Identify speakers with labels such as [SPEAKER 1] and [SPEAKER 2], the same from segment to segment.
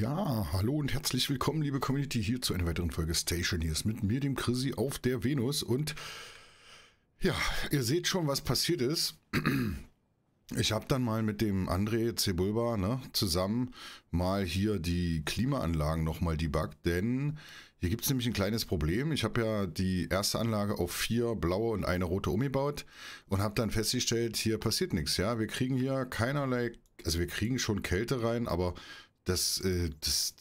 [SPEAKER 1] Ja, hallo und herzlich willkommen, liebe Community, hier zu einer weiteren Folge Station. Hier ist mit mir, dem Chrissy, auf der Venus. Und ja, ihr seht schon, was passiert ist. Ich habe dann mal mit dem André Zebulba ne, zusammen mal hier die Klimaanlagen nochmal debuggt, denn hier gibt es nämlich ein kleines Problem. Ich habe ja die erste Anlage auf vier blaue und eine rote umgebaut und habe dann festgestellt, hier passiert nichts. Ja, wir kriegen hier keinerlei, also wir kriegen schon Kälte rein, aber das, äh, das,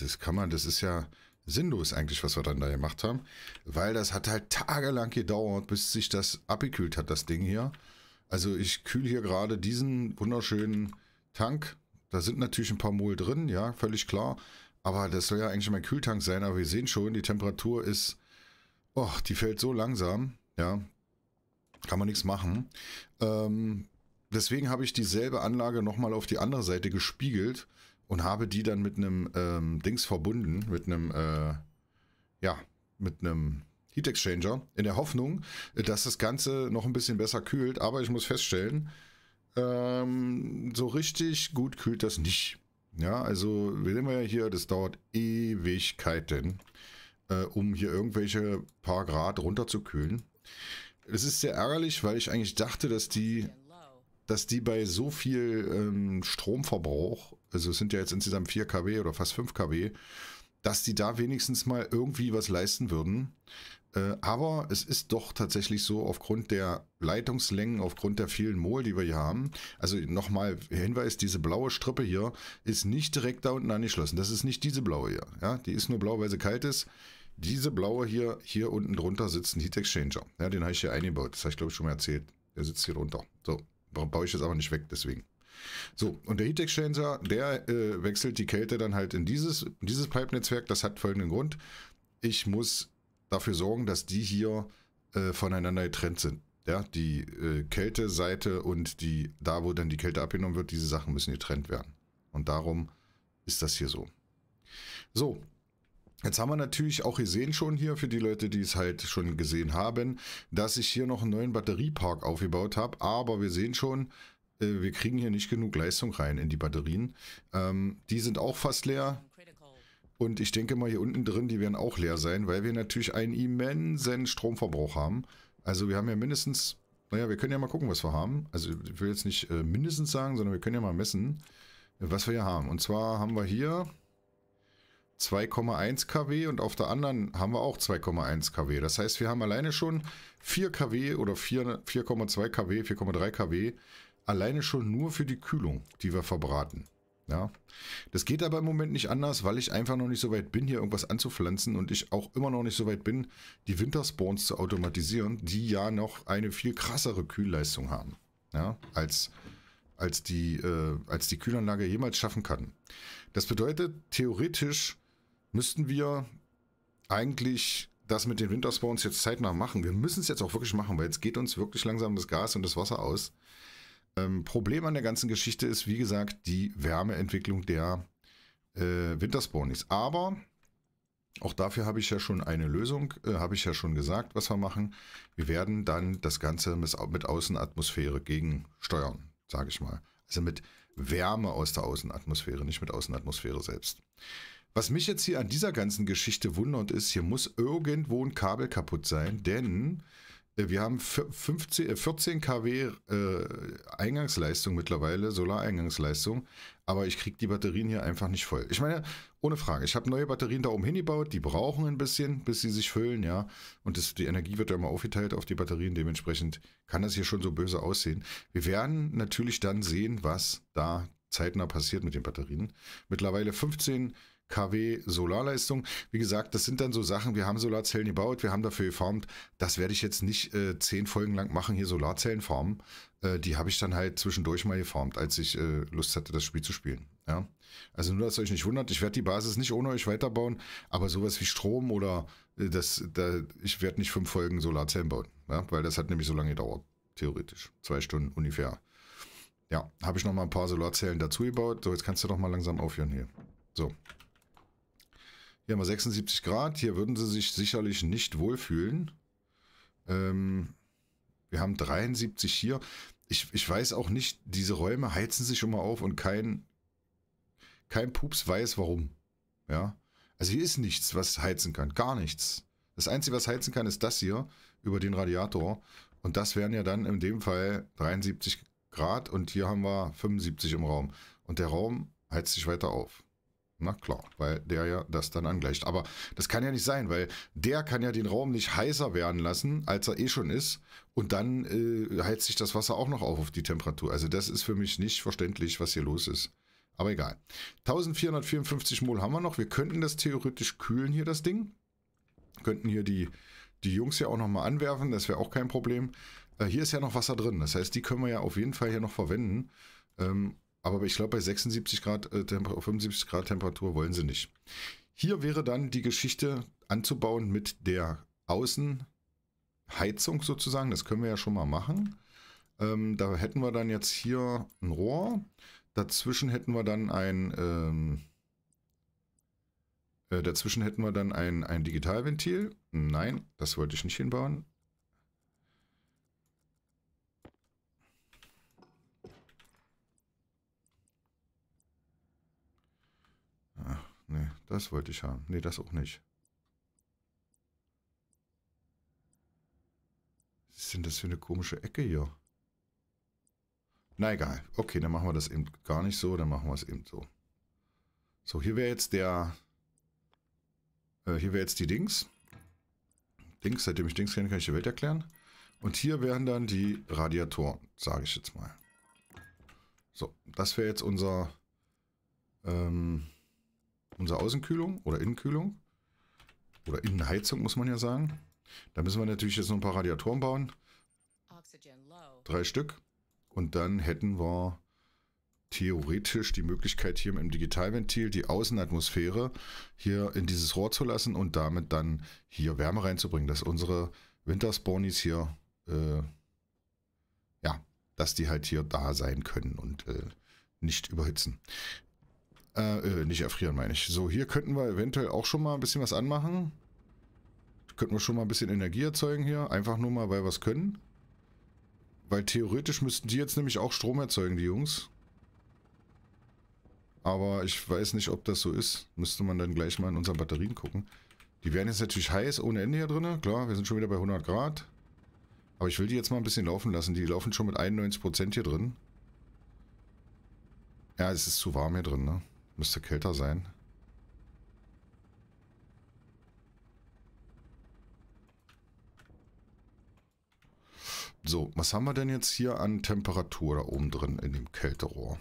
[SPEAKER 1] das kann man, das ist ja sinnlos eigentlich, was wir dann da gemacht haben, weil das hat halt tagelang gedauert, bis sich das abgekühlt hat, das Ding hier. Also ich kühle hier gerade diesen wunderschönen Tank. Da sind natürlich ein paar Mol drin, ja, völlig klar. Aber das soll ja eigentlich mein Kühltank sein, aber wir sehen schon, die Temperatur ist, oh, die fällt so langsam, ja. Kann man nichts machen. Ähm, deswegen habe ich dieselbe Anlage nochmal auf die andere Seite gespiegelt und habe die dann mit einem ähm, Dings verbunden, mit einem, äh, ja, mit einem Heat Exchanger, in der Hoffnung, dass das Ganze noch ein bisschen besser kühlt. Aber ich muss feststellen, ähm, so richtig gut kühlt das nicht. Ja, also wir sehen ja hier, das dauert Ewigkeiten, äh, um hier irgendwelche paar Grad runterzukühlen. Es ist sehr ärgerlich, weil ich eigentlich dachte, dass die dass die bei so viel ähm, Stromverbrauch, also es sind ja jetzt insgesamt 4 kW oder fast 5 kW, dass die da wenigstens mal irgendwie was leisten würden. Äh, aber es ist doch tatsächlich so, aufgrund der Leitungslängen, aufgrund der vielen Mol, die wir hier haben. Also nochmal Hinweis, diese blaue Strippe hier ist nicht direkt da unten angeschlossen. Das ist nicht diese blaue hier. Ja? Die ist nur blau, weil sie kalt ist. Diese blaue hier, hier unten drunter sitzt ein Heat Exchanger. Ja, den habe ich hier eingebaut. Das habe ich, glaube ich, schon mal erzählt. Der sitzt hier drunter. So, baue ich jetzt aber nicht weg, deswegen. So, und der Heat Exchanger, der äh, wechselt die Kälte dann halt in dieses, dieses Pipe-Netzwerk. Das hat folgenden Grund. Ich muss dafür sorgen, dass die hier äh, voneinander getrennt sind. Ja, die äh, Kälteseite und die, da wo dann die Kälte abgenommen wird, diese Sachen müssen getrennt werden. Und darum ist das hier so. So, Jetzt haben wir natürlich auch gesehen schon hier, für die Leute, die es halt schon gesehen haben, dass ich hier noch einen neuen Batteriepark aufgebaut habe. Aber wir sehen schon, äh, wir kriegen hier nicht genug Leistung rein in die Batterien. Ähm, die sind auch fast leer. Und ich denke mal, hier unten drin, die werden auch leer sein, weil wir natürlich einen immensen Stromverbrauch haben. Also wir haben ja mindestens, naja, wir können ja mal gucken, was wir haben. Also ich will jetzt nicht äh, mindestens sagen, sondern wir können ja mal messen, was wir hier haben. Und zwar haben wir hier 2,1 kW und auf der anderen haben wir auch 2,1 kW. Das heißt, wir haben alleine schon 4 kW oder 4,2 kW, 4,3 kW alleine schon nur für die Kühlung, die wir verbraten. Ja, das geht aber im Moment nicht anders, weil ich einfach noch nicht so weit bin, hier irgendwas anzupflanzen und ich auch immer noch nicht so weit bin, die Winterspawns zu automatisieren, die ja noch eine viel krassere Kühlleistung haben, ja, als, als, die, äh, als die Kühlanlage jemals schaffen kann. Das bedeutet, theoretisch müssten wir eigentlich das mit den Winterspawns jetzt zeitnah machen. Wir müssen es jetzt auch wirklich machen, weil jetzt geht uns wirklich langsam das Gas und das Wasser aus. Ähm, Problem an der ganzen Geschichte ist, wie gesagt, die Wärmeentwicklung der äh, Winterspawnings. Aber auch dafür habe ich ja schon eine Lösung, äh, habe ich ja schon gesagt, was wir machen. Wir werden dann das Ganze mit Außenatmosphäre gegensteuern, sage ich mal. Also mit Wärme aus der Außenatmosphäre, nicht mit Außenatmosphäre selbst. Was mich jetzt hier an dieser ganzen Geschichte wundert, ist, hier muss irgendwo ein Kabel kaputt sein, denn äh, wir haben 15, 14 kW äh, Eingangsleistung mittlerweile, Solareingangsleistung, aber ich kriege die Batterien hier einfach nicht voll. Ich meine, ohne Frage, ich habe neue Batterien da oben hingebaut, die brauchen ein bisschen, bis sie sich füllen, ja. Und das, die Energie wird ja immer aufgeteilt auf die Batterien, dementsprechend kann das hier schon so böse aussehen. Wir werden natürlich dann sehen, was da zeitnah passiert mit den Batterien. Mittlerweile 15 kW kW Solarleistung. Wie gesagt, das sind dann so Sachen, wir haben Solarzellen gebaut, wir haben dafür gefarmt. Das werde ich jetzt nicht äh, zehn Folgen lang machen, hier Solarzellen farmen. Äh, die habe ich dann halt zwischendurch mal gefarmt, als ich äh, Lust hatte, das Spiel zu spielen. Ja? Also nur, dass ihr euch nicht wundert, ich werde die Basis nicht ohne euch weiterbauen, aber sowas wie Strom oder äh, das, da, ich werde nicht fünf Folgen Solarzellen bauen, ja? weil das hat nämlich so lange gedauert, theoretisch. Zwei Stunden ungefähr. Ja, habe ich noch mal ein paar Solarzellen dazu gebaut. So, jetzt kannst du doch mal langsam aufhören hier. So, hier haben wir 76 Grad. Hier würden sie sich sicherlich nicht wohlfühlen. Ähm, wir haben 73 hier. Ich, ich weiß auch nicht, diese Räume heizen sich immer auf und kein, kein Pups weiß warum. Ja. Also hier ist nichts, was heizen kann. Gar nichts. Das Einzige, was heizen kann, ist das hier über den Radiator. Und das wären ja dann in dem Fall 73 Grad und hier haben wir 75 im Raum. Und der Raum heizt sich weiter auf. Na klar, weil der ja das dann angleicht. Aber das kann ja nicht sein, weil der kann ja den Raum nicht heißer werden lassen, als er eh schon ist. Und dann äh, heizt sich das Wasser auch noch auf auf die Temperatur. Also das ist für mich nicht verständlich, was hier los ist. Aber egal. 1454 Mol haben wir noch. Wir könnten das theoretisch kühlen hier, das Ding. Könnten hier die, die Jungs ja auch nochmal anwerfen. Das wäre auch kein Problem. Äh, hier ist ja noch Wasser drin. Das heißt, die können wir ja auf jeden Fall hier noch verwenden. Ähm, aber ich glaube, bei 76 Grad, äh, 75 Grad Temperatur wollen sie nicht. Hier wäre dann die Geschichte anzubauen mit der Außenheizung sozusagen. Das können wir ja schon mal machen. Ähm, da hätten wir dann jetzt hier ein Rohr. Dazwischen hätten wir dann ein... Ähm, äh, dazwischen hätten wir dann ein, ein Digitalventil. Nein, das wollte ich nicht hinbauen. Nee, das wollte ich haben. Nee, das auch nicht. Was ist denn das für eine komische Ecke hier? Na egal. Okay, dann machen wir das eben gar nicht so, dann machen wir es eben so. So, hier wäre jetzt der... Äh, hier wäre jetzt die Dings. Dings, seitdem ich Dings kenne, kann ich die Welt erklären. Und hier wären dann die Radiatoren, sage ich jetzt mal. So, das wäre jetzt unser... Ähm, unsere Außenkühlung oder Innenkühlung. Oder Innenheizung, muss man ja sagen. Da müssen wir natürlich jetzt noch ein paar Radiatoren bauen. Drei Stück. Und dann hätten wir theoretisch die Möglichkeit, hier mit dem Digitalventil die Außenatmosphäre hier in dieses Rohr zu lassen und damit dann hier Wärme reinzubringen, dass unsere Winterspawnies hier, äh, ja, dass die halt hier da sein können und äh, nicht überhitzen. Äh, äh, nicht erfrieren, meine ich. So, hier könnten wir eventuell auch schon mal ein bisschen was anmachen. Könnten wir schon mal ein bisschen Energie erzeugen hier. Einfach nur mal, weil wir es können. Weil theoretisch müssten die jetzt nämlich auch Strom erzeugen, die Jungs. Aber ich weiß nicht, ob das so ist. Müsste man dann gleich mal in unseren Batterien gucken. Die werden jetzt natürlich heiß ohne Ende hier drin. Klar, wir sind schon wieder bei 100 Grad. Aber ich will die jetzt mal ein bisschen laufen lassen. Die laufen schon mit 91% hier drin. Ja, es ist zu warm hier drin, ne? Müsste kälter sein. So, was haben wir denn jetzt hier an Temperatur da oben drin in dem Kälterohr?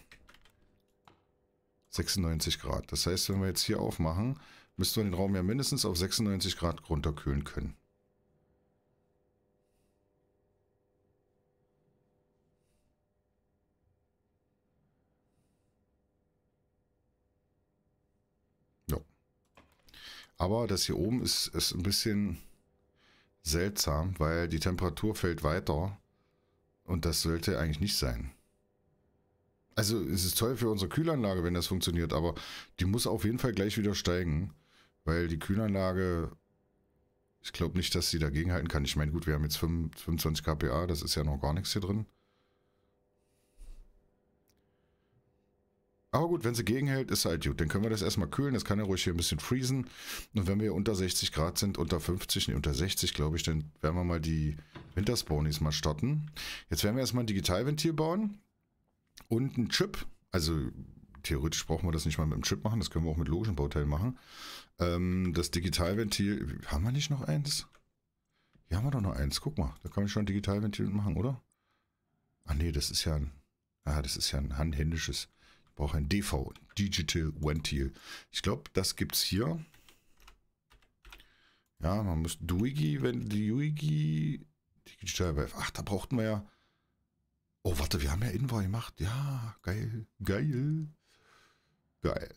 [SPEAKER 1] 96 Grad. Das heißt, wenn wir jetzt hier aufmachen, müssten wir den Raum ja mindestens auf 96 Grad runterkühlen können. Aber das hier oben ist, ist ein bisschen seltsam, weil die Temperatur fällt weiter. Und das sollte eigentlich nicht sein. Also es ist toll für unsere Kühlanlage, wenn das funktioniert, aber die muss auf jeden Fall gleich wieder steigen, weil die Kühlanlage, ich glaube nicht, dass sie dagegenhalten kann. Ich meine, gut, wir haben jetzt 25 kPa, das ist ja noch gar nichts hier drin. Aber gut, wenn sie gegenhält, ist halt gut. Dann können wir das erstmal kühlen. Das kann ja ruhig hier ein bisschen freezen. Und wenn wir unter 60 Grad sind, unter 50, nee, unter 60, glaube ich, dann werden wir mal die Winterspawnies mal starten. Jetzt werden wir erstmal ein Digitalventil bauen und einen Chip. Also theoretisch brauchen wir das nicht mal mit dem Chip machen. Das können wir auch mit logischen Bauteilen machen. Ähm, das Digitalventil, haben wir nicht noch eins? Hier haben wir doch noch eins. Guck mal, da kann man schon ein Digitalventil machen, oder? Ah nee, das ist ja ein, ah, das ist ja ein handhändisches brauche ein DV, Digital Ventil. Ich glaube, das gibt es hier. Ja, man muss Duigi, wenn Duigi Digital Wave. Ach, da brauchten wir ja. Oh, warte, wir haben ja Invoi gemacht. Ja, geil, geil, geil.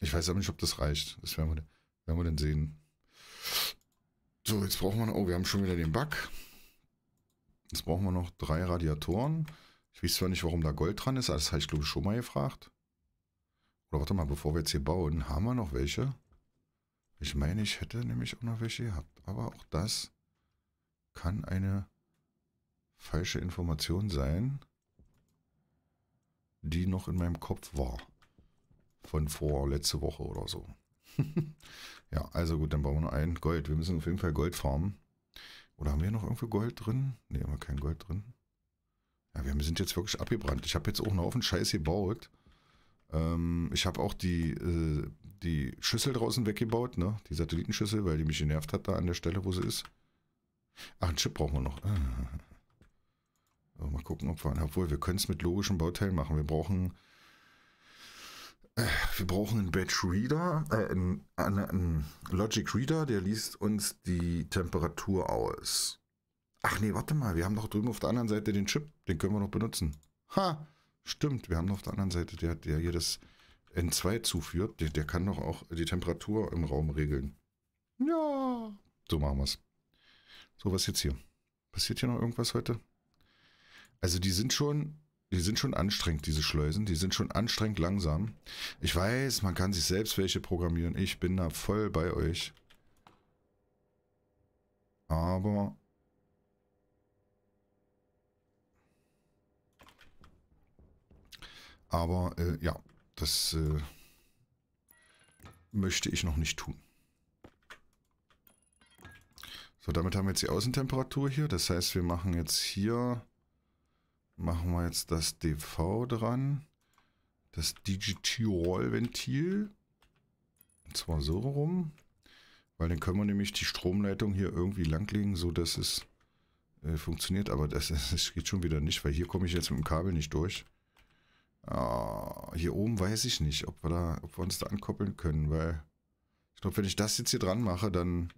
[SPEAKER 1] Ich weiß aber nicht, ob das reicht. Das werden wir, werden wir dann sehen. So, jetzt brauchen wir. noch. Oh, wir haben schon wieder den Bug. Jetzt brauchen wir noch drei Radiatoren. Ich weiß zwar nicht, warum da Gold dran ist, aber das habe ich glaube ich schon mal gefragt. Oder warte mal, bevor wir jetzt hier bauen, haben wir noch welche? Ich meine, ich hätte nämlich auch noch welche gehabt. Aber auch das kann eine falsche Information sein, die noch in meinem Kopf war. Von vor letzte Woche oder so. ja, also gut, dann bauen wir noch ein. Gold. Wir müssen auf jeden Fall Gold farmen. Oder haben wir noch irgendwo Gold drin? Ne, haben wir kein Gold drin. Ja, wir sind jetzt wirklich abgebrannt. Ich habe jetzt auch einen Haufen Scheiß gebaut. Ähm, ich habe auch die, äh, die Schüssel draußen weggebaut, ne? Die Satellitenschüssel, weil die mich genervt hat da an der Stelle, wo sie ist. Ach, einen Chip brauchen wir noch. Ah. So, mal gucken, ob wir... Obwohl, wir können es mit logischen Bauteilen machen. Wir brauchen... Äh, wir brauchen einen Batch Reader, äh, einen, einen Logic Reader, der liest uns die Temperatur aus. Ach nee, warte mal, wir haben doch drüben auf der anderen Seite den Chip, den können wir noch benutzen. Ha, stimmt, wir haben noch auf der anderen Seite, der, der hier das N2 zuführt, der, der kann doch auch die Temperatur im Raum regeln. Ja, so machen wir's. So, was jetzt hier? Passiert hier noch irgendwas heute? Also die sind schon, die sind schon anstrengend, diese Schleusen. Die sind schon anstrengend langsam. Ich weiß, man kann sich selbst welche programmieren. Ich bin da voll bei euch. Aber Aber äh, ja, das äh, möchte ich noch nicht tun. So, damit haben wir jetzt die Außentemperatur hier. Das heißt, wir machen jetzt hier, machen wir jetzt das DV dran. Das Digitirol-Ventil. Und zwar so rum. Weil dann können wir nämlich die Stromleitung hier irgendwie langlegen, sodass es äh, funktioniert. Aber das, das geht schon wieder nicht, weil hier komme ich jetzt mit dem Kabel nicht durch. Oh, hier oben weiß ich nicht, ob wir, da, ob wir uns da ankoppeln können, weil ich glaube, wenn ich das jetzt hier dran mache, dann...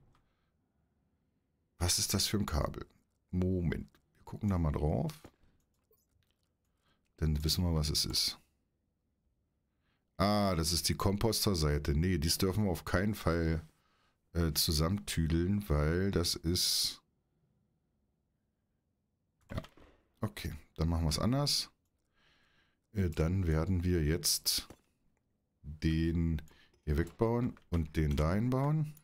[SPEAKER 1] Was ist das für ein Kabel? Moment, wir gucken da mal drauf. Dann wissen wir, was es ist. Ah, das ist die Komposterseite. Nee, dies dürfen wir auf keinen Fall äh, zusammentüdeln, weil das ist... Ja, okay, dann machen wir es anders. Äh, dann werden wir jetzt den hier wegbauen und den dahin bauen.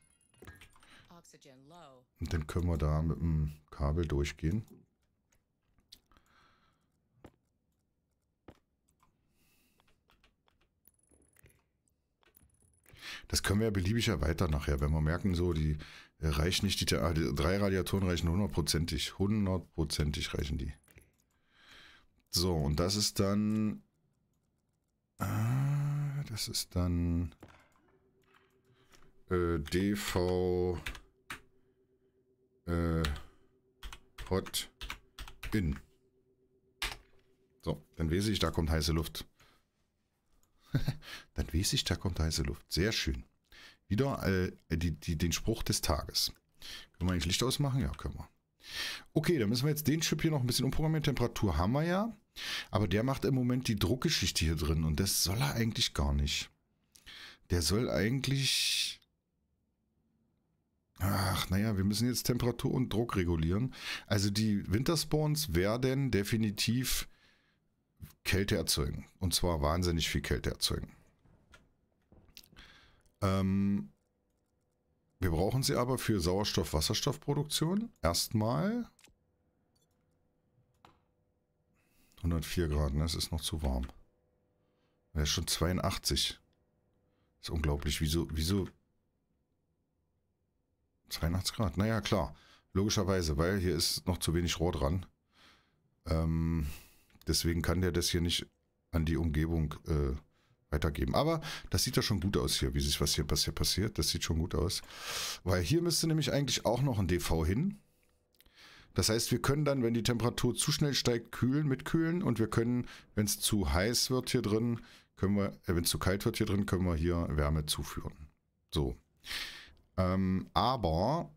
[SPEAKER 1] Und dann können wir da mit dem Kabel durchgehen. Das können wir ja beliebig erweitern nachher, wenn wir merken, so, die äh, reichen nicht, die, die drei Radiatoren reichen hundertprozentig. Hundertprozentig reichen die. So, und das ist dann... Ah, das ist dann... Äh, DV... Äh, hot in. So, dann weiß ich, da kommt heiße Luft. dann weiß ich, da kommt heiße Luft. Sehr schön. Wieder äh, die, die, den Spruch des Tages. Können wir eigentlich Licht ausmachen? Ja, können wir. Okay, dann müssen wir jetzt den Chip hier noch ein bisschen umprogrammieren. Temperatur haben wir ja. Aber der macht im Moment die Druckgeschichte hier drin. Und das soll er eigentlich gar nicht. Der soll eigentlich... Ach, naja, wir müssen jetzt Temperatur und Druck regulieren. Also die Winterspawns werden definitiv Kälte erzeugen. Und zwar wahnsinnig viel Kälte erzeugen. Ähm, wir brauchen sie aber für Sauerstoff-Wasserstoffproduktion. Erstmal. 104 Grad, ne? Es ist noch zu warm. Er ist schon 82. Ist unglaublich. Wieso, wieso? 82 Grad. Naja, klar. Logischerweise, weil hier ist noch zu wenig Rohr dran. Ähm, deswegen kann der das hier nicht an die Umgebung äh, weitergeben. Aber das sieht ja schon gut aus hier, wie sich was hier passiert, passiert. Das sieht schon gut aus. Weil hier müsste nämlich eigentlich auch noch ein DV hin. Das heißt, wir können dann, wenn die Temperatur zu schnell steigt, kühlen, mitkühlen. Und wir können, wenn es zu heiß wird hier drin, können wir, äh, wenn es zu kalt wird hier drin, können wir hier Wärme zuführen. So. Ähm, aber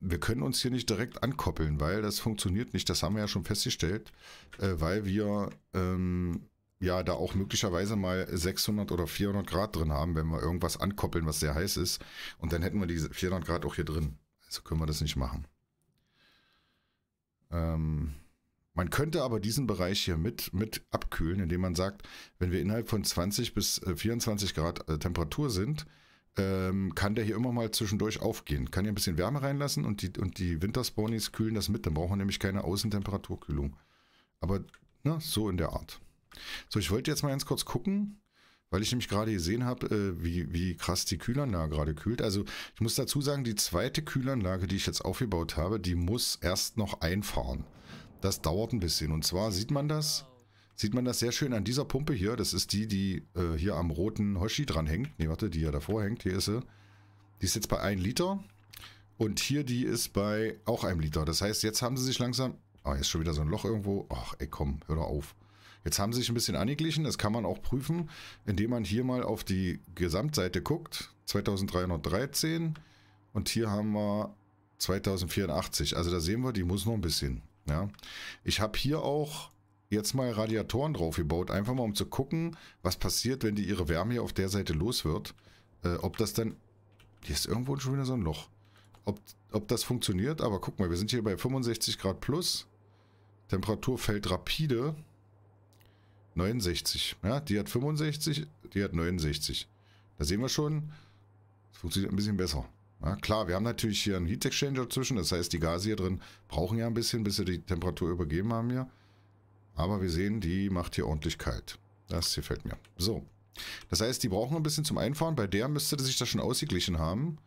[SPEAKER 1] wir können uns hier nicht direkt ankoppeln, weil das funktioniert nicht. Das haben wir ja schon festgestellt, äh, weil wir ähm, ja da auch möglicherweise mal 600 oder 400 Grad drin haben, wenn wir irgendwas ankoppeln, was sehr heiß ist. Und dann hätten wir diese 400 Grad auch hier drin. Also können wir das nicht machen. Ähm, man könnte aber diesen Bereich hier mit, mit abkühlen, indem man sagt, wenn wir innerhalb von 20 bis 24 äh, Grad äh, Temperatur sind, ähm, kann der hier immer mal zwischendurch aufgehen. Kann hier ein bisschen Wärme reinlassen und die, und die Winterspawnies kühlen das mit. Dann brauchen wir nämlich keine Außentemperaturkühlung. Aber na, ne, so in der Art. So, ich wollte jetzt mal ganz kurz gucken, weil ich nämlich gerade gesehen habe, äh, wie, wie krass die Kühlanlage gerade kühlt. Also ich muss dazu sagen, die zweite Kühlanlage, die ich jetzt aufgebaut habe, die muss erst noch einfahren. Das dauert ein bisschen. Und zwar sieht man das, sieht man das sehr schön an dieser Pumpe hier. Das ist die, die äh, hier am roten Hoshi dran hängt. Ne, warte, die ja davor hängt. Hier ist sie. Die ist jetzt bei 1 Liter. Und hier die ist bei auch einem Liter. Das heißt, jetzt haben sie sich langsam... Ah, oh, ist schon wieder so ein Loch irgendwo. Ach, ey, komm, hör doch auf. Jetzt haben sie sich ein bisschen angeglichen. Das kann man auch prüfen, indem man hier mal auf die Gesamtseite guckt. 2313 und hier haben wir 2084. Also da sehen wir, die muss noch ein bisschen. Ja. Ich habe hier auch jetzt mal Radiatoren drauf gebaut, einfach mal um zu gucken, was passiert, wenn die ihre Wärme hier auf der Seite los wird. Äh, ob das dann... Hier ist irgendwo schon wieder so ein Loch. Ob, ob das funktioniert, aber guck mal, wir sind hier bei 65 Grad plus. Temperatur fällt rapide. 69. Ja, die hat 65, die hat 69. Da sehen wir schon, es funktioniert ein bisschen besser. Ja, klar, wir haben natürlich hier einen Heat Exchanger zwischen, das heißt, die Gase hier drin brauchen ja ein bisschen, bis sie die Temperatur übergeben haben hier. Aber wir sehen, die macht hier ordentlich kalt. Das gefällt mir. So. Das heißt, die brauchen ein bisschen zum Einfahren. Bei der müsste sich das schon ausgeglichen haben.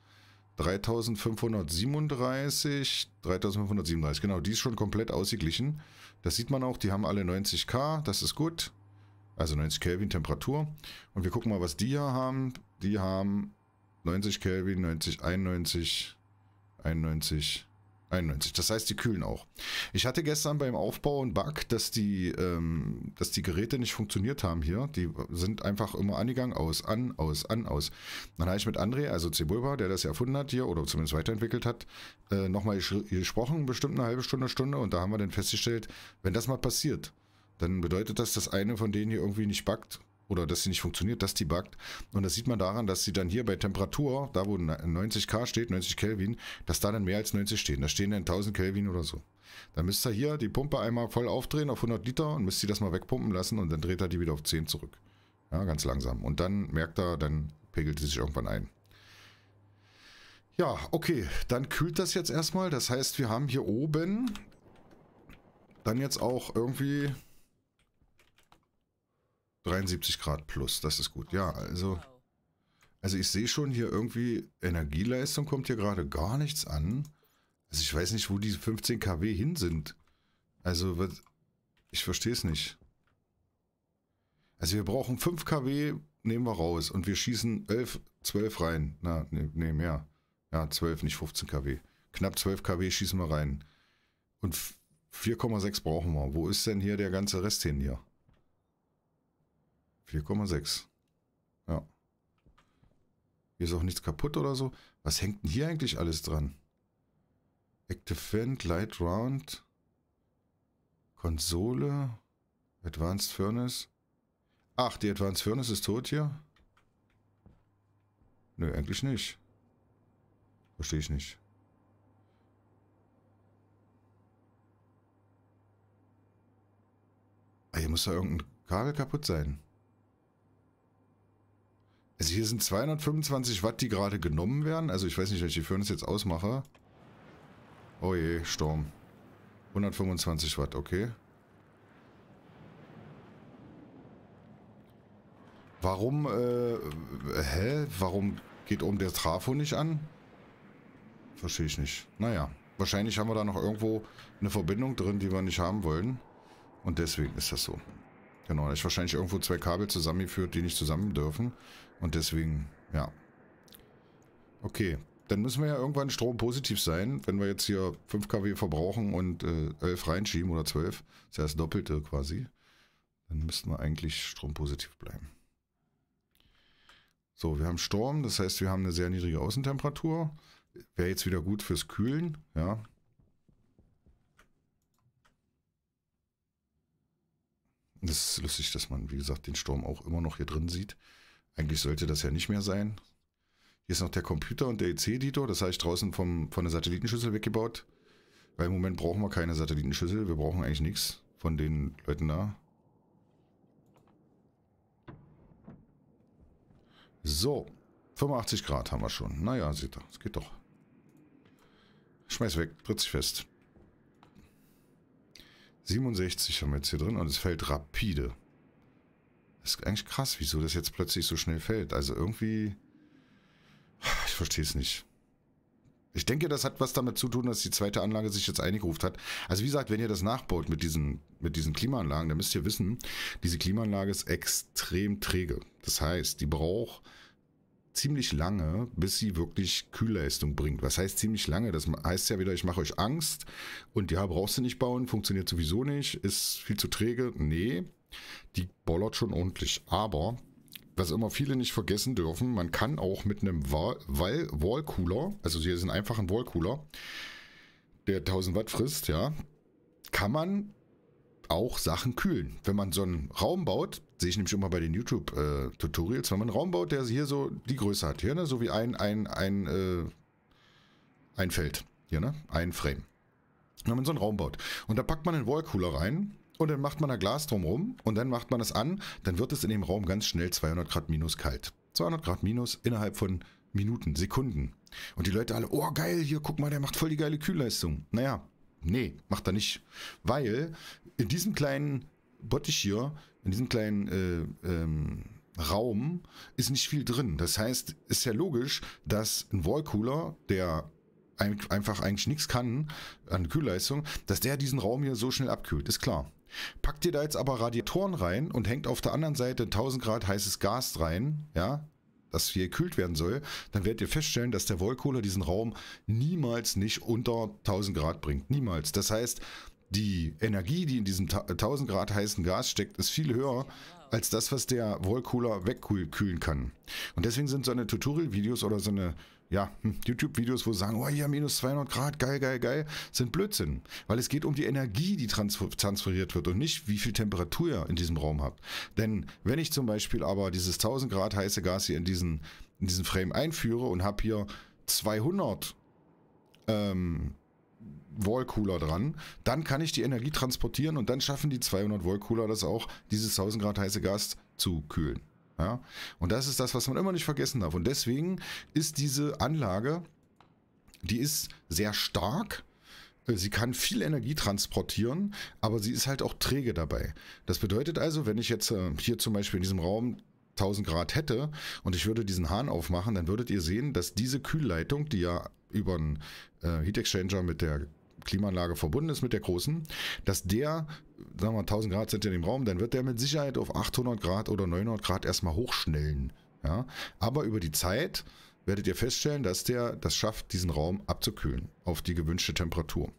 [SPEAKER 1] 3537, 3537, genau, die ist schon komplett ausgeglichen. Das sieht man auch, die haben alle 90k, das ist gut. Also 90 Kelvin Temperatur. Und wir gucken mal, was die hier haben. Die haben 90 Kelvin, 90, 91, 91, 91. Das heißt, die kühlen auch. Ich hatte gestern beim Aufbau einen Bug, dass die, ähm, dass die Geräte nicht funktioniert haben hier. Die sind einfach immer angegangen, aus, an, aus, an, aus. Dann habe ich mit André, also Cebulba, der das erfunden hat hier oder zumindest weiterentwickelt hat, äh, nochmal gesprochen, bestimmt eine halbe Stunde, Stunde. Und da haben wir dann festgestellt, wenn das mal passiert, dann bedeutet das, dass eine von denen hier irgendwie nicht backt oder dass sie nicht funktioniert, dass die backt. Und das sieht man daran, dass sie dann hier bei Temperatur, da wo 90 ne- K steht, 90 Kelvin, dass da dann mehr als 90 stehen. Da stehen dann 1000 Kelvin oder so. Dann müsst ihr hier die Pumpe einmal voll aufdrehen auf 100 Liter und müsst ihr das mal wegpumpen lassen und dann dreht er die wieder auf 10 zurück. Ja, ganz langsam. Und dann merkt er, dann pegelt sie sich irgendwann ein. Ja, okay, dann kühlt das jetzt erstmal. Das heißt, wir haben hier oben dann jetzt auch irgendwie 73 Grad plus, das ist gut. Ja, also... Also ich sehe schon hier irgendwie, Energieleistung kommt hier gerade gar nichts an. Also ich weiß nicht, wo diese 15 kW hin sind. Also was, ich verstehe es nicht. Also wir brauchen 5 kW, nehmen wir raus. Und wir schießen 11, 12 rein. Na, nee, ne mehr. Ja, 12, nicht 15 kW. Knapp 12 kW schießen wir rein. Und 4,6 brauchen wir. Wo ist denn hier der ganze Rest hin hier? 4,6. Ja. Hier ist auch nichts kaputt oder so. Was hängt denn hier eigentlich alles dran? Active Vent, Light Round, Konsole, Advanced Furnace. Ach, die Advanced Furnace ist tot hier? Nö, eigentlich nicht. Verstehe ich nicht. Ah, hier muss da irgendein Kabel kaputt sein. Also hier sind 225 Watt, die gerade genommen werden. Also ich weiß nicht, ob ich die Furnace jetzt ausmache. Oh je, Sturm. 125 Watt, okay. Warum, äh, äh, hä? Warum geht oben der Trafo nicht an? Verstehe ich nicht. Naja, wahrscheinlich haben wir da noch irgendwo eine Verbindung drin, die wir nicht haben wollen. Und deswegen ist das so. Genau, da ist wahrscheinlich irgendwo zwei Kabel zusammengeführt, die nicht zusammen dürfen. Und deswegen, ja. Okay, dann müssen wir ja irgendwann strompositiv sein, wenn wir jetzt hier 5 kW verbrauchen und äh, 11 reinschieben oder 12, das ist ja das Doppelte quasi, dann müssten wir eigentlich strompositiv bleiben. So, wir haben Sturm, das heißt, wir haben eine sehr niedrige Außentemperatur. Wäre jetzt wieder gut fürs Kühlen, ja. Das ist lustig, dass man, wie gesagt, den Sturm auch immer noch hier drin sieht. Eigentlich sollte das ja nicht mehr sein. Hier ist noch der Computer und der EC-Editor. Das habe ich draußen vom, von der Satellitenschüssel weggebaut. Weil im Moment brauchen wir keine Satellitenschüssel. Wir brauchen eigentlich nichts von den Leuten da. So. 85 Grad haben wir schon. Naja, seht ihr. Es geht doch. Schmeiß weg. Tritt sich fest. 67 haben wir jetzt hier drin und es fällt rapide. Das ist eigentlich krass, wieso das jetzt plötzlich so schnell fällt. Also irgendwie... Ich verstehe es nicht. Ich denke, das hat was damit zu tun, dass die zweite Anlage sich jetzt eingeruft hat. Also wie gesagt, wenn ihr das nachbaut mit diesen, mit diesen Klimaanlagen, dann müsst ihr wissen, diese Klimaanlage ist extrem träge. Das heißt, die braucht ziemlich lange, bis sie wirklich Kühlleistung bringt. Was heißt ziemlich lange? Das heißt ja wieder, ich mache euch Angst und ja, brauchst du nicht bauen, funktioniert sowieso nicht, ist viel zu träge. Nee, die bollert schon ordentlich. Aber, was immer viele nicht vergessen dürfen, man kann auch mit einem Wallcooler, also hier ist ein einfachen Wallcooler, der 1000 Watt frisst, ja, kann man auch Sachen kühlen. Wenn man so einen Raum baut, sehe ich nämlich immer bei den YouTube-Tutorials, äh, wenn man einen Raum baut, der hier so die Größe hat, hier, ne? so wie ein, ein, ein, äh, ein Feld, hier, ne? ein Frame. Wenn man so einen Raum baut und da packt man einen Wallcooler rein und dann macht man ein Glas drumherum und dann macht man es an, dann wird es in dem Raum ganz schnell 200 Grad minus kalt. 200 Grad minus innerhalb von Minuten, Sekunden. Und die Leute alle, oh geil, hier, guck mal, der macht voll die geile Kühlleistung. Naja, nee, macht er nicht. Weil in diesem kleinen Bottich hier, in diesem kleinen äh, ähm, Raum, ist nicht viel drin. Das heißt, ist ja logisch, dass ein Wallcooler, der einfach eigentlich nichts kann an Kühlleistung, dass der diesen Raum hier so schnell abkühlt, ist klar. Packt ihr da jetzt aber Radiatoren rein und hängt auf der anderen Seite 1000 Grad heißes Gas rein, ja, das hier gekühlt werden soll, dann werdet ihr feststellen, dass der Wollkohler diesen Raum niemals nicht unter 1000 Grad bringt. Niemals. Das heißt, die Energie, die in diesem 1000 Grad heißen Gas steckt, ist viel höher als das, was der Wollkohler wegkühlen kann. Und deswegen sind so eine Tutorial-Videos oder so eine ja, hm, YouTube-Videos, wo sie sagen, oh ja, minus 200 Grad, geil, geil, geil, sind Blödsinn. Weil es geht um die Energie, die transferiert wird und nicht, wie viel Temperatur ihr in diesem Raum habt. Denn wenn ich zum Beispiel aber dieses 1000 Grad heiße Gas hier in diesen, in diesen Frame einführe und habe hier 200 ähm, Wallcooler dran, dann kann ich die Energie transportieren und dann schaffen die 200 Wallcooler das auch, dieses 1000 Grad heiße Gas zu kühlen. Ja? Und das ist das, was man immer nicht vergessen darf. Und deswegen ist diese Anlage, die ist sehr stark. Äh, sie kann viel Energie transportieren, aber sie ist halt auch träge dabei. Das bedeutet also, wenn ich jetzt äh, hier zum Beispiel in diesem Raum 1000 Grad hätte und ich würde diesen Hahn aufmachen, dann würdet ihr sehen, dass diese Kühlleitung, die ja über einen äh, Heat Exchanger mit der Klimaanlage verbunden ist mit der großen, dass der sagen wir 1000 Grad sind in dem Raum, dann wird der mit Sicherheit auf 800 Grad oder 900 Grad erstmal hochschnellen. Ja? Aber über die Zeit werdet ihr feststellen, dass der das schafft, diesen Raum abzukühlen auf die gewünschte Temperatur.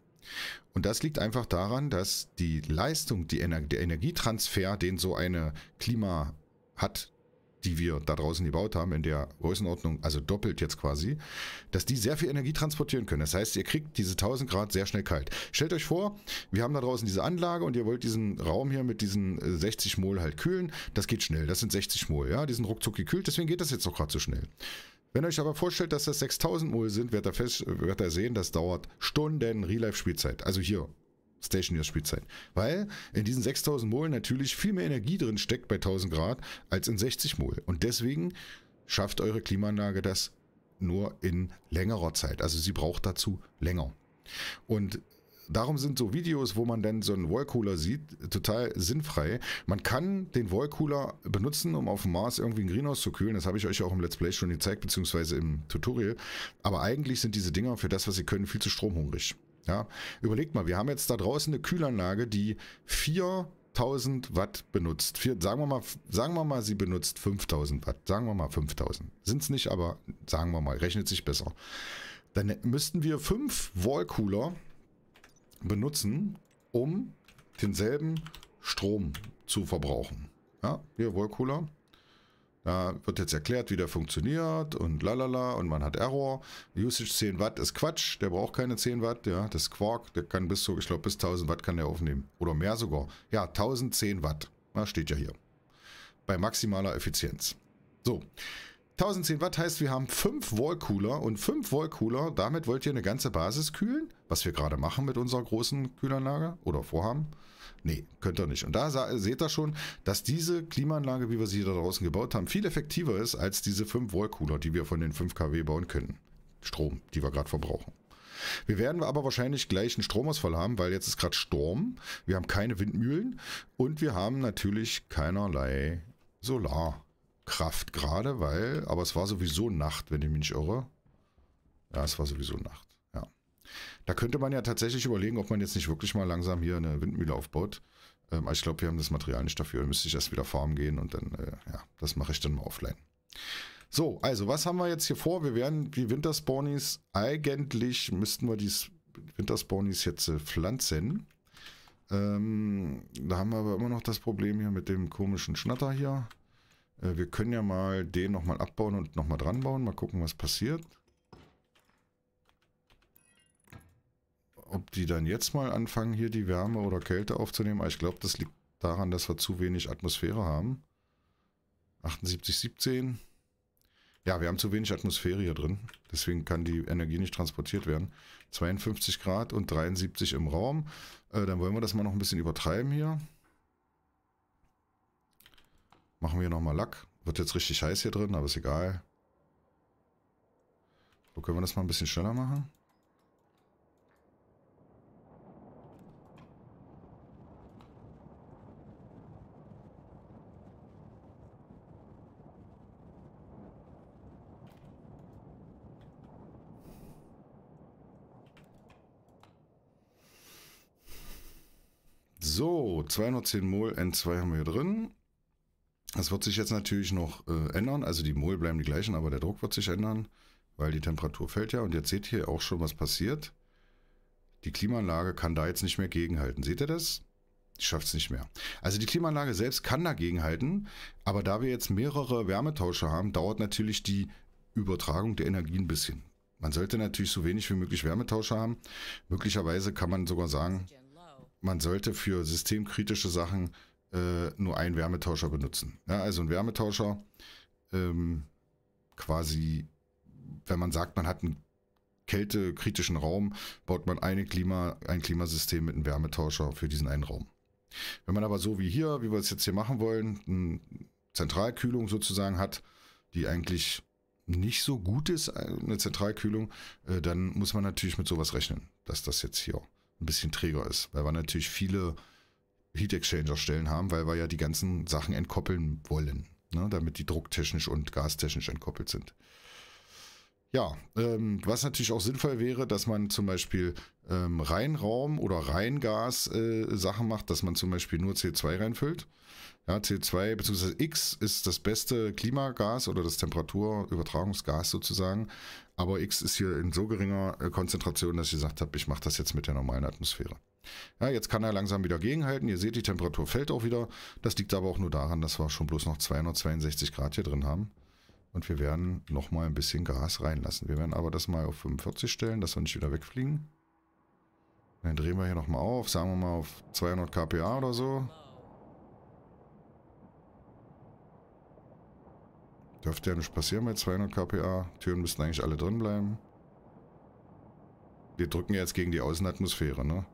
[SPEAKER 1] Und das liegt einfach daran, dass die Leistung, die Ener der Energietransfer, den so eine Klima hat, die wir da draußen gebaut haben, in der Größenordnung, also doppelt jetzt quasi, dass die sehr viel Energie transportieren können. Das heißt, ihr kriegt diese 1000 Grad sehr schnell kalt. Stellt euch vor, wir haben da draußen diese Anlage und ihr wollt diesen Raum hier mit diesen 60 äh, Mol halt kühlen. Das geht schnell. Das sind 60 Mol, ja. Die sind ruckzuck gekühlt, deswegen geht das jetzt auch gerade so schnell. Wenn ihr euch aber vorstellt, dass das 6000 Mol sind, werdet ihr, fest, werdet ihr sehen, das dauert Stunden Real-Life-Spielzeit. Also hier Stationär-Spielzeit. Weil in diesen 6000 Mol natürlich viel mehr Energie drin steckt bei 1000 Grad als in 60 Mol. Und deswegen schafft eure Klimaanlage das nur in längerer Zeit. Also sie braucht dazu länger. Und darum sind so Videos, wo man dann so einen Wallcooler sieht, total sinnfrei. Man kann den Wallcooler benutzen, um auf dem Mars irgendwie ein Greenhouse zu kühlen. Das habe ich euch auch im Let's Play schon gezeigt, beziehungsweise im Tutorial. Aber eigentlich sind diese Dinger für das, was sie können, viel zu stromhungrig. Ja, überlegt mal, wir haben jetzt da draußen eine Kühlanlage, die 4000 Watt benutzt. Vier, sagen, wir mal, sagen wir mal, sie benutzt 5000 Watt. Sagen wir mal 5000. Sind es nicht, aber sagen wir mal, rechnet sich besser. Dann müssten wir fünf Wallcooler benutzen, um denselben Strom zu verbrauchen. Ja, hier Wallcooler. Da wird jetzt erklärt, wie der funktioniert und lalala und man hat Error. Usage 10 Watt ist Quatsch, der braucht keine 10 Watt, ja, das Quark, der kann bis zu, ich glaube bis 1000 Watt kann der aufnehmen oder mehr sogar. Ja, 1010 Watt, Na, steht ja hier. Bei maximaler Effizienz. So, 1010 Watt heißt, wir haben 5 Wallcooler und 5 Wallcooler, damit wollt ihr eine ganze Basis kühlen, was wir gerade machen mit unserer großen Kühlanlage oder vorhaben. Nee, könnt ihr nicht. Und da seht ihr schon, dass diese Klimaanlage, wie wir sie da draußen gebaut haben, viel effektiver ist als diese 5 Wallcooler, die wir von den 5 kW bauen können. Strom, die wir gerade verbrauchen. Wir werden aber wahrscheinlich gleich einen Stromausfall haben, weil jetzt ist gerade Sturm. Wir haben keine Windmühlen und wir haben natürlich keinerlei Solarkraft gerade, weil, aber es war sowieso Nacht, wenn ich mich nicht irre. Ja, es war sowieso Nacht. Da könnte man ja tatsächlich überlegen, ob man jetzt nicht wirklich mal langsam hier eine Windmühle aufbaut. Ähm, aber ich glaube, wir haben das Material nicht dafür. Dann müsste ich erst wieder farmen gehen und dann, äh, ja, das mache ich dann mal offline. So, also was haben wir jetzt hier vor? Wir werden die Winterspawnies, eigentlich müssten wir die Winterspawnies jetzt äh, pflanzen. Ähm, da haben wir aber immer noch das Problem hier mit dem komischen Schnatter hier. Äh, wir können ja mal den nochmal abbauen und nochmal dran bauen. Mal gucken, was passiert. ob die dann jetzt mal anfangen, hier die Wärme oder Kälte aufzunehmen, aber ich glaube, das liegt daran, dass wir zu wenig Atmosphäre haben. 78, 17. Ja, wir haben zu wenig Atmosphäre hier drin. Deswegen kann die Energie nicht transportiert werden. 52 Grad und 73 im Raum. Äh, dann wollen wir das mal noch ein bisschen übertreiben hier. Machen wir nochmal Lack. Wird jetzt richtig heiß hier drin, aber ist egal. So können wir das mal ein bisschen schneller machen. So, 210 Mol N2 haben wir hier drin. Das wird sich jetzt natürlich noch äh, ändern. Also die Mol bleiben die gleichen, aber der Druck wird sich ändern, weil die Temperatur fällt ja. Und jetzt seht ihr auch schon, was passiert. Die Klimaanlage kann da jetzt nicht mehr gegenhalten. Seht ihr das? Die schafft es nicht mehr. Also die Klimaanlage selbst kann dagegenhalten, aber da wir jetzt mehrere Wärmetauscher haben, dauert natürlich die Übertragung der Energie ein bisschen. Man sollte natürlich so wenig wie möglich Wärmetauscher haben. Möglicherweise kann man sogar sagen, man sollte für systemkritische Sachen äh, nur einen Wärmetauscher benutzen. Ja, also ein Wärmetauscher ähm, quasi, wenn man sagt, man hat einen kältekritischen Raum, baut man eine Klima, ein Klimasystem mit einem Wärmetauscher für diesen einen Raum. Wenn man aber so wie hier, wie wir es jetzt hier machen wollen, eine Zentralkühlung sozusagen hat, die eigentlich nicht so gut ist, äh, eine Zentralkühlung, äh, dann muss man natürlich mit sowas rechnen, dass das jetzt hier ein bisschen träger ist, weil wir natürlich viele Heat Exchanger Stellen haben, weil wir ja die ganzen Sachen entkoppeln wollen, ne, damit die drucktechnisch und gastechnisch entkoppelt sind. Ja, ähm, was natürlich auch sinnvoll wäre, dass man zum Beispiel ähm, Reinraum oder Reingas äh, Sachen macht, dass man zum Beispiel nur CO2 reinfüllt. Ja, CO2 bzw. X ist das beste Klimagas oder das Temperaturübertragungsgas sozusagen, aber X ist hier in so geringer äh, Konzentration, dass ich gesagt habe, ich mache das jetzt mit der normalen Atmosphäre. Ja, jetzt kann er langsam wieder gegenhalten. Ihr seht, die Temperatur fällt auch wieder. Das liegt aber auch nur daran, dass wir schon bloß noch 262 Grad hier drin haben. Und wir werden nochmal ein bisschen Gas reinlassen. Wir werden aber das mal auf 45 stellen, dass wir nicht wieder wegfliegen. Dann drehen wir hier nochmal auf, sagen wir mal auf 200 kPa oder so. Dürfte ja nicht passieren bei 200 kPa. Türen müssten eigentlich alle drin bleiben. Wir drücken jetzt gegen die Außenatmosphäre, ne?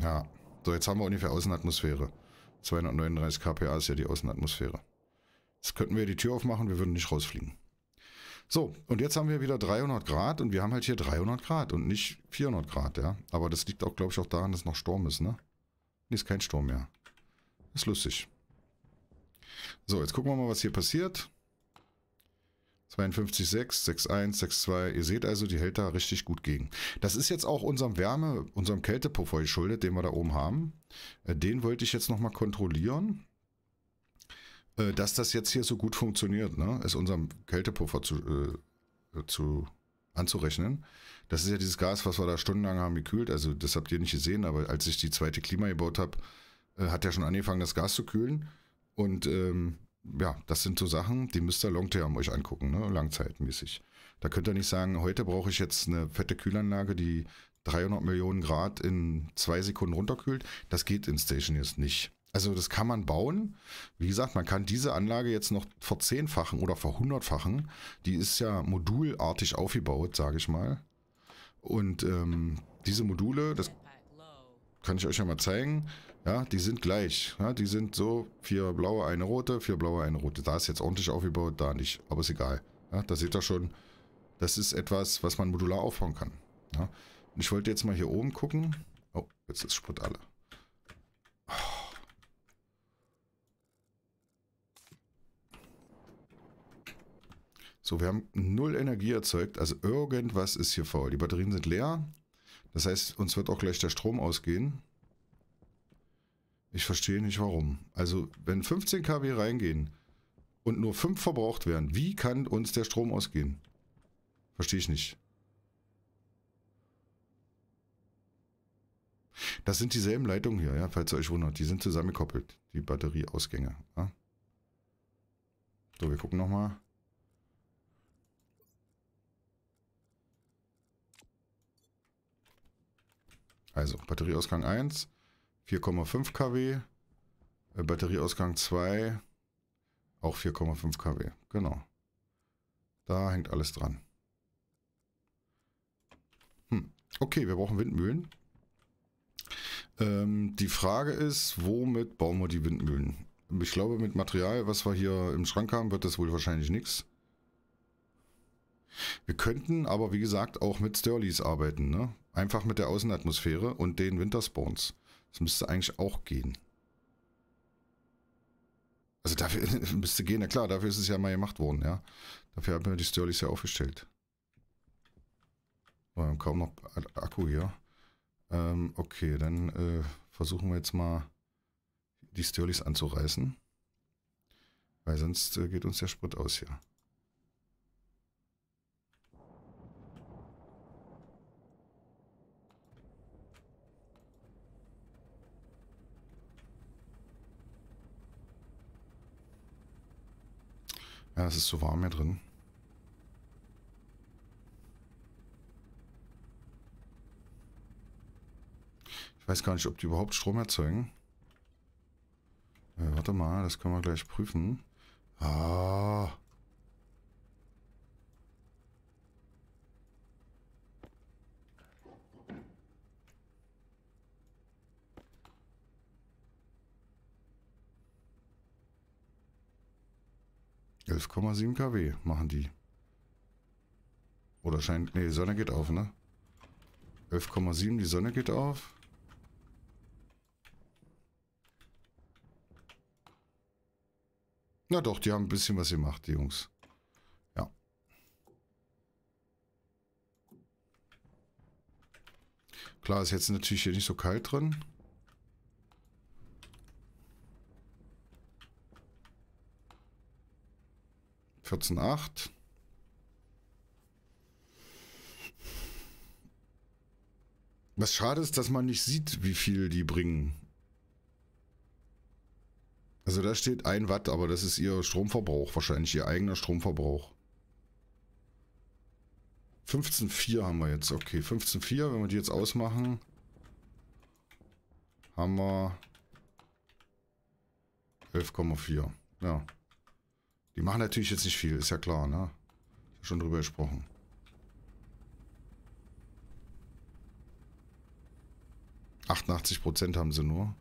[SPEAKER 1] Ja. So, jetzt haben wir ungefähr Außenatmosphäre. 239 kPa ist ja die Außenatmosphäre. Jetzt könnten wir die Tür aufmachen, wir würden nicht rausfliegen. So, und jetzt haben wir wieder 300 Grad und wir haben halt hier 300 Grad und nicht 400 Grad, ja. Aber das liegt auch, glaube ich, auch daran, dass noch Sturm ist, ne? Nee, ist kein Sturm mehr. Ist lustig. So, jetzt gucken wir mal, was hier passiert. 52,6, 6,1, 6,2. Ihr seht also, die hält da richtig gut gegen. Das ist jetzt auch unserem Wärme, unserem Kältepuffer geschuldet, den wir da oben haben. Äh, den wollte ich jetzt nochmal kontrollieren. Äh, dass das jetzt hier so gut funktioniert, ne? ist unserem Kältepuffer zu, äh, zu anzurechnen. Das ist ja dieses Gas, was wir da stundenlang haben gekühlt. Also das habt ihr nicht gesehen, aber als ich die zweite Klima gebaut habe, äh, hat ja schon angefangen, das Gas zu kühlen. Und ähm, ja, das sind so Sachen, die müsst ihr Longterm euch angucken, ne? langzeitmäßig. Da könnt ihr nicht sagen, heute brauche ich jetzt eine fette Kühlanlage, die 300 Millionen Grad in zwei Sekunden runterkühlt. Das geht in Station jetzt nicht. Also das kann man bauen. Wie gesagt, man kann diese Anlage jetzt noch verzehnfachen oder verhundertfachen. Die ist ja modulartig aufgebaut, sage ich mal. Und ähm, diese Module, das kann ich euch ja mal zeigen. Ja, die sind gleich. Ja, die sind so, vier blaue, eine rote, vier blaue, eine rote. Da ist jetzt ordentlich aufgebaut, da nicht. Aber ist egal. Ja, da seht ihr schon, das ist etwas, was man modular aufbauen kann. Ja. Und ich wollte jetzt mal hier oben gucken. Oh, jetzt ist Sprit alle. Oh. So, wir haben null Energie erzeugt. Also irgendwas ist hier faul. Die Batterien sind leer. Das heißt, uns wird auch gleich der Strom ausgehen. Ich verstehe nicht warum. Also, wenn 15 kW reingehen und nur 5 verbraucht werden, wie kann uns der Strom ausgehen? Verstehe ich nicht. Das sind dieselben Leitungen hier, ja, falls ihr euch wundert. Die sind zusammengekoppelt, die Batterieausgänge. Ja? So, wir gucken nochmal. Also Batterieausgang 1, 4,5 kW, Batterieausgang 2, auch 4,5 kW. Genau. Da hängt alles dran. Hm. Okay, wir brauchen Windmühlen. Ähm, die Frage ist, womit bauen wir die Windmühlen? Ich glaube, mit Material, was wir hier im Schrank haben, wird das wohl wahrscheinlich nichts. Wir könnten aber, wie gesagt, auch mit Stirleys arbeiten. Ne? Einfach mit der Außenatmosphäre und den Winterspawns. Das müsste eigentlich auch gehen. Also dafür müsste gehen, na klar, dafür ist es ja mal gemacht worden, ja. Dafür haben wir die Stirlings ja aufgestellt. wir haben kaum noch Akku hier. Ähm, okay, dann äh, versuchen wir jetzt mal die Stirlings anzureißen. Weil sonst äh, geht uns der Sprit aus hier. Ja, es ist zu warm hier drin. Ich weiß gar nicht, ob die überhaupt Strom erzeugen. Äh, warte mal, das können wir gleich prüfen. Ah. 11,7 kW machen die. Oder scheint... Ne, die Sonne geht auf, ne? 11,7, die Sonne geht auf. Na doch, die haben ein bisschen was gemacht, die Jungs. Ja. Klar, ist jetzt natürlich hier nicht so kalt drin. 14,8. Was schade ist, dass man nicht sieht, wie viel die bringen. Also da steht 1 Watt, aber das ist ihr Stromverbrauch, wahrscheinlich ihr eigener Stromverbrauch. 15,4 haben wir jetzt, okay. 15,4, wenn wir die jetzt ausmachen, haben wir 11,4. Ja. Die machen natürlich jetzt nicht viel, ist ja klar, ne? Schon drüber gesprochen. Achtundachtzig Prozent haben sie nur.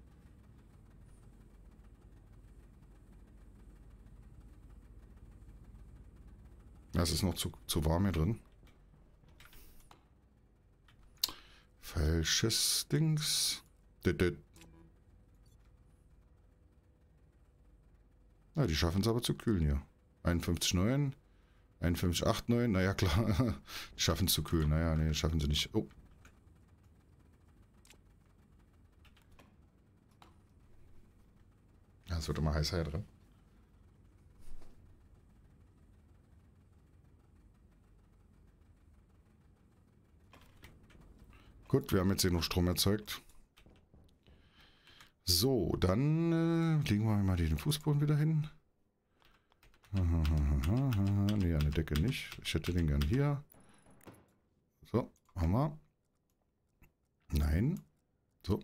[SPEAKER 1] Das ist noch zu, zu warm hier drin. Falsches Dings. Dö, dö, Ja, ah, die schaffen es aber zu kühlen hier. 51,9, 51,89, naja klar, die schaffen es zu kühlen. Naja, nee, schaffen sie nicht. Oh. Ja, es wird immer heißer hier drin. Gut, wir haben jetzt hier noch Strom erzeugt. So, dann äh, legen wir mal den Fußboden wieder hin. Ne, an der Decke nicht. Ich hätte den gern hier. So, haben wir. Nein. So.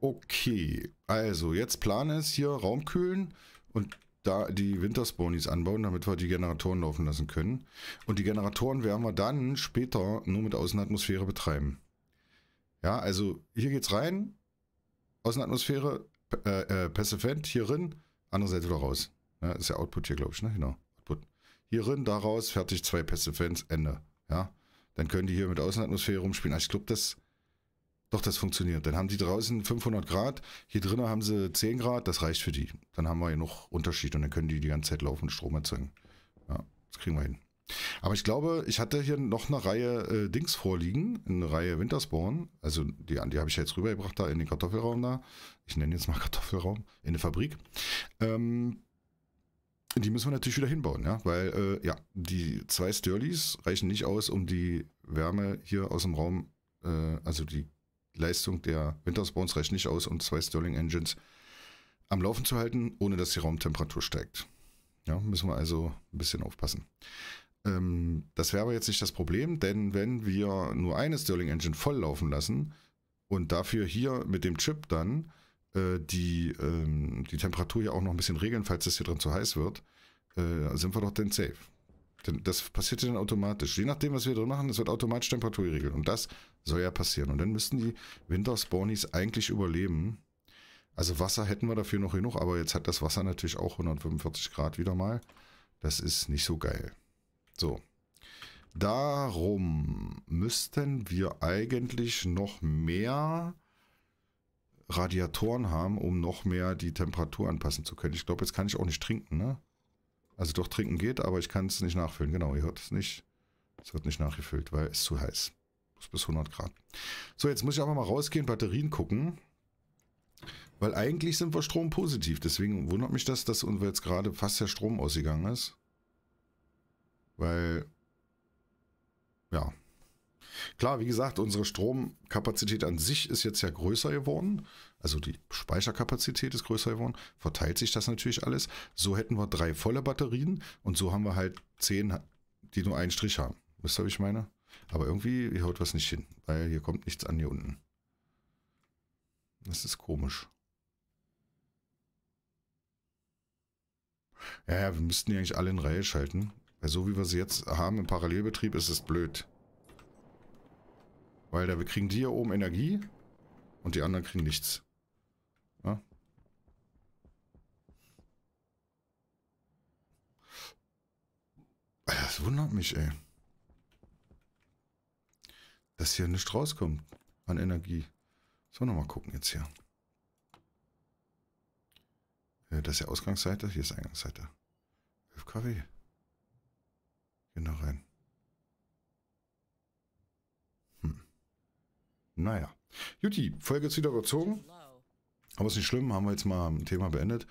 [SPEAKER 1] Okay, also jetzt Plan ist hier Raum kühlen und da die Winterspawnies anbauen, damit wir die Generatoren laufen lassen können. Und die Generatoren werden wir dann später nur mit Außenatmosphäre betreiben. Ja, also hier geht's rein, Außenatmosphäre, äh, äh, hier drin, andere Seite wieder raus. Ja, ist ja Output hier, glaube ich, ne? Genau. Output. da raus, fertig, zwei Passivents, Ende. Ja. Dann können die hier mit Außenatmosphäre rumspielen. Also ich glaube, das, doch, das funktioniert. Dann haben die draußen 500 Grad, hier drinnen haben sie 10 Grad, das reicht für die. Dann haben wir hier noch Unterschied und dann können die die ganze Zeit laufend Strom erzeugen. Ja, das kriegen wir hin. Aber ich glaube, ich hatte hier noch eine Reihe äh, Dings vorliegen, eine Reihe Wintersborn. Also die, die habe ich jetzt rübergebracht da in den Kartoffelraum da. Ich nenne jetzt mal Kartoffelraum, in der Fabrik. Ähm, die müssen wir natürlich wieder hinbauen, ja, weil äh, ja, die zwei Stirlys reichen nicht aus, um die Wärme hier aus dem Raum, äh, also die Leistung der Winterspawns reicht nicht aus, um zwei Stirling Engines am Laufen zu halten, ohne dass die Raumtemperatur steigt. Ja, müssen wir also ein bisschen aufpassen. Ähm, das wäre aber jetzt nicht das Problem, denn wenn wir nur eine Stirling Engine voll laufen lassen und dafür hier mit dem Chip dann äh, die, ähm, die Temperatur ja auch noch ein bisschen regeln, falls es hier drin zu heiß wird, äh, sind wir doch dann safe. Denn das passiert dann automatisch. Je nachdem, was wir drin machen, es wird automatisch Temperatur geregelt. Und das soll ja passieren. Und dann müssten die Winterspawnies eigentlich überleben. Also Wasser hätten wir dafür noch genug, aber jetzt hat das Wasser natürlich auch 145 Grad wieder mal. Das ist nicht so geil. So. Darum müssten wir eigentlich noch mehr Radiatoren haben, um noch mehr die Temperatur anpassen zu können. Ich glaube, jetzt kann ich auch nicht trinken, ne? Also doch trinken geht, aber ich kann es nicht nachfüllen. Genau, ihr hört es nicht. Es wird nicht nachgefüllt, weil es zu heiß. Bis 100 Grad. So, jetzt muss ich aber mal rausgehen, Batterien gucken. Weil eigentlich sind wir strompositiv. Deswegen wundert mich das, dass uns jetzt gerade fast der Strom ausgegangen ist. Weil, ja. Klar, wie gesagt, unsere Stromkapazität an sich ist jetzt ja größer geworden. Also die Speicherkapazität ist größer geworden. Verteilt sich das natürlich alles. So hätten wir drei volle Batterien und so haben wir halt zehn, die nur einen Strich haben. Wisst ihr, was ich meine? Aber irgendwie hier haut was nicht hin, weil hier kommt nichts an hier unten. Das ist komisch. Ja, ja, wir müssten die eigentlich alle in Reihe schalten. Weil so wie wir sie jetzt haben im Parallelbetrieb, ist es blöd. Weil da wir kriegen die hier oben Energie und die anderen kriegen nichts. Ja? Ah, das wundert mich, ey. Dass hier nichts rauskommt an Energie. So, nochmal gucken jetzt hier. Äh, das ist ja Ausgangsseite, hier ist Eingangsseite. 11 kW. Geh noch rein. Hm. Naja. Juti, Folge ist wieder überzogen. Aber ist nicht schlimm, haben wir jetzt mal ein Thema beendet.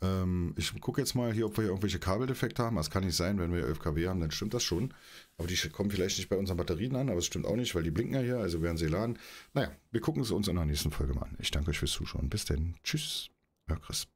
[SPEAKER 1] Ähm, ich gucke jetzt mal hier, ob wir hier irgendwelche Kabeldefekte haben. Das kann nicht sein, wenn wir 11 kW haben, dann stimmt das schon. Aber die kommen vielleicht nicht bei unseren Batterien an, aber es stimmt auch nicht, weil die blinken ja hier, also werden sie laden. Naja, wir gucken es uns in der nächsten Folge mal an. Ich danke euch fürs Zuschauen. Bis denn. Tschüss. Euer Chris.